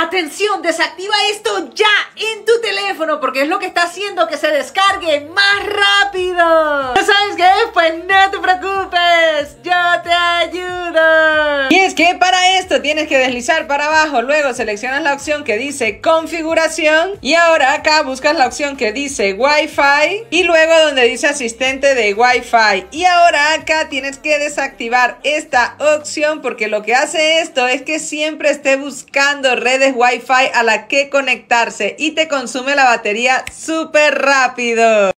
Atención, desactiva esto ya en tu teléfono porque es lo que está haciendo que se descargue más rápido. ¿No sabes qué? Pues no te preocupes tienes que deslizar para abajo, luego seleccionas la opción que dice configuración y ahora acá buscas la opción que dice Wi-Fi y luego donde dice asistente de Wi-Fi y ahora acá tienes que desactivar esta opción porque lo que hace esto es que siempre esté buscando redes Wi-Fi a la que conectarse y te consume la batería súper rápido.